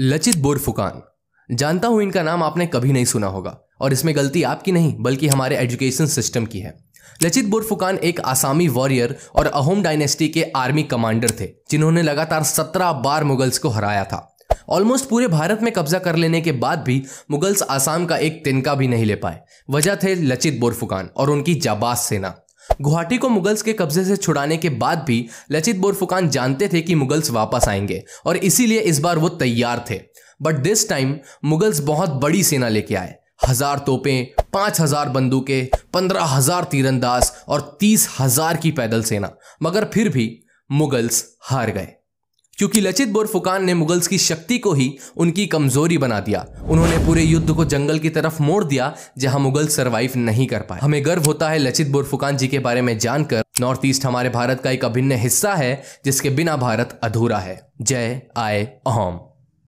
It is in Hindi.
लचित बोरफुकान जानता हूं इनका नाम आपने कभी नहीं सुना होगा और इसमें गलती आपकी नहीं बल्कि हमारे एजुकेशन सिस्टम की है लचित बोरफुकान एक आसामी वॉरियर और अहोम डायनेस्टी के आर्मी कमांडर थे जिन्होंने लगातार सत्रह बार मुगल्स को हराया था ऑलमोस्ट पूरे भारत में कब्जा कर लेने के बाद भी मुगल्स आसाम का एक तिनका भी नहीं ले पाए वजह थे लचित बोरफुकान और उनकी जाबाज सेना गुवाहाटी को मुगल्स के कब्जे से छुड़ाने के बाद भी लचित बोरफुकान जानते थे कि मुगल्स वापस आएंगे और इसीलिए इस बार वो तैयार थे बट दिस टाइम मुगल्स बहुत बड़ी सेना लेके आए हजार तोपें पांच हजार बंदूकें पंद्रह हजार तीरंदाज और तीस हजार की पैदल सेना मगर फिर भी मुगल्स हार गए क्योंकि लचित बोरफुकान ने मुगल्स की शक्ति को ही उनकी कमजोरी बना दिया उन्होंने पूरे युद्ध को जंगल की तरफ मोड़ दिया जहां मुगल सरवाइव नहीं कर पाए हमें गर्व होता है लचित बोरफुकान जी के बारे में जानकर नॉर्थ ईस्ट हमारे भारत का एक अभिन्न हिस्सा है जिसके बिना भारत अधूरा है जय आए अहम